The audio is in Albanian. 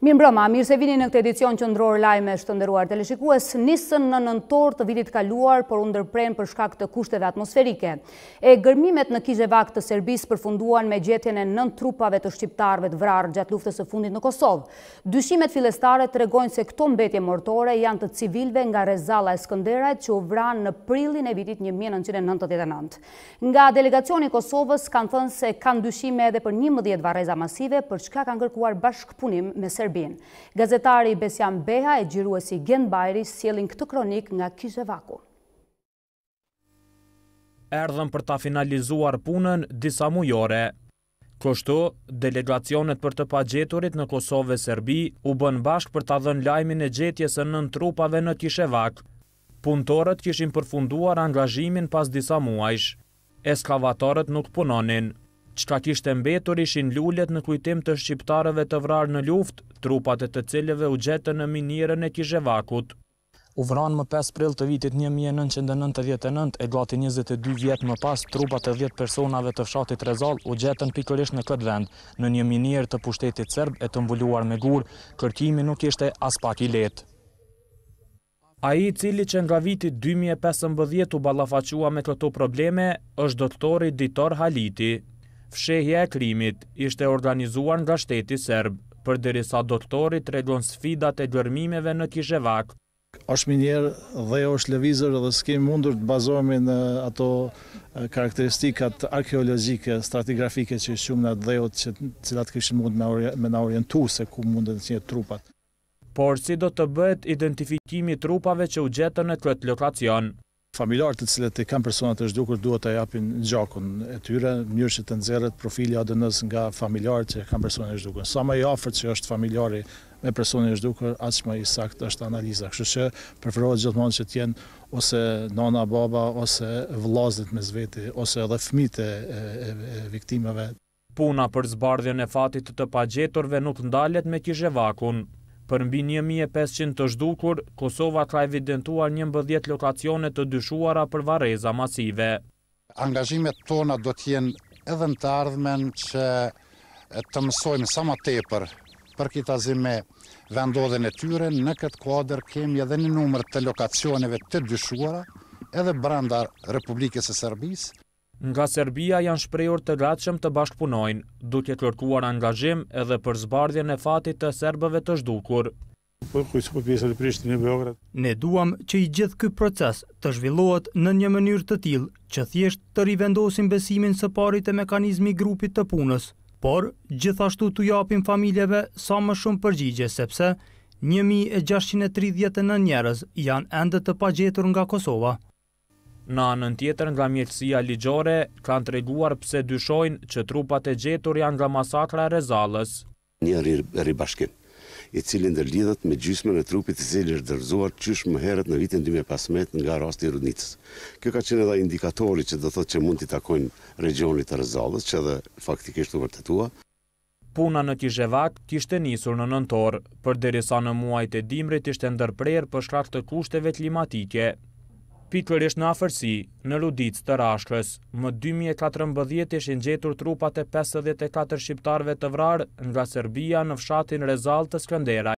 Mirë mbroma, mirë se vini në këtë edicion që ndrorë lajme shtë ndëruar të leshikues, nisën në nëntor të vitit kaluar, por ndërpren për shkak të kushteve atmosferike. E gërmimet në Kizhevak të Serbis përfunduan me gjetjen e nën trupave të shqiptarve të vrarë gjatë luftës e fundit në Kosovë. Dyshimet filestare të regojnë se këto mbetje mortore janë të civilve nga rezala e skënderajt që u vranë në prillin e vitit 1999. Nga delegacioni Kosovës kanë thënë se kanë dyshime edhe për 11 masive për bashkëpunim me Serbin. Gazetari Besjan Beha e gjiruesi Gen Bajri sielin këtë kronik nga Kishevaku. Erdhëm për ta finalizuar punën disa mujore. Kështu, delegacionet për të pagjeturit në Kosovë e Serbi u bën bashk për ta adhën lajmin e gjetjes e nën trupave në Kishevak. Puntorët kishin përfunduar angazhimin pas disa muajsh. Eskavatorët nuk punonin qka e mbetur ishin lullet në kujtim të shqiptarëve të vrarë në luft, trupat e të cilëve u gjetë në minirën e Kishevakut. U vranë më 5 prill të vitit 1999 e gati 22 vjetë më pas trupat e 10 personave të fshatit Rezal u gjetën pikërish në këtë vend, në një minirë të pushtetit sërb e të mbuluar me gurë, kërkimi nuk ishte as pak i letë. A i cili që nga vitit 2015 u balafacua me këto probleme, është doktori Ditor Haliti fshehje e krimit ishte organizuar nga shteti serb, për dërisa doktori të regon sfidat e gërmimeve në Kishevak. Ashtë minjerë dhe është levizër dhe s'ke mundur të bazohemi në ato karakteristikat arkeologike, stratigrafike që shumë në dhe otë që cilat këshë mund me në orientu se ku mundet të një trupat. Por si do të bëhet identifikimi trupave që u gjetën e këtë lokacion? Familjarët të cilët i kanë personat të zhdukur duhet të japin gjakun e tyre, njërë që të nëzirët profili ADN-s nga familjarët që kanë personat të zhdukur. Sa më i afer që është familjari me personat të zhdukur, aqë më i sakt është analiza. Kështë që preferohet gjithmonë që tjenë ose nana, baba, ose vlazit me zveti, ose edhe fmit e viktimeve. Puna për zbardhjën e fatit të pagjetorve nuk ndalet me kishevakun. Për mbi 1500 të zhdukur, Kosova ka evidentuar 11 lokacione të dyshuara për vareza masive. Angazhimet tona do t'jenë edhe në të ardhmen që të mësojmë sa më tepër për kita zime vendodhen e tyre, në këtë kodër kemi edhe një numër të lokacioneve të dyshuara edhe branda Republikës e Serbisë. Nga Serbia janë shprejur të gratëshem të bashkëpunojnë, duke të kërkuar angazhim edhe për zbardhje në fatit të serbëve të zhdukur. Po, po ne duam që i gjithë këj proces të zhvillohet në një mënyrë të tilë që thjesht të rivendosim besimin së parit e mekanizmi grupit të punës, por gjithashtu të japim familjeve sa më shumë përgjigje sepse 1639 njerëz janë endet të pagjetur nga Kosova. Në anën tjetër nga mjekësia ligjore, kanë të reguar pse dyshojnë që trupat e gjetur janë nga masakra rezalës. Një ribashkim, i cilin dhe lidhët me gjysme në trupit i cilin është dërzuar qysh më heret në vitin 2015 nga rast i rudnicës. Kjo ka qenë edhe indikatori që dhe thot që mund të takojnë regionit të rezalës, që edhe faktikisht të vërtetua. Puna në Kishevak kishte njësur në nëntor, për derisa në muajt e dimrit ishte ndërprer për shkrat të kushteve klimatike, pikërish në afërsi në rudic të rashkës. Më 2014 ishin gjetur trupat e 54 shqiptarve të vrarë nga Serbia në fshatin Rezal të Skënderaj.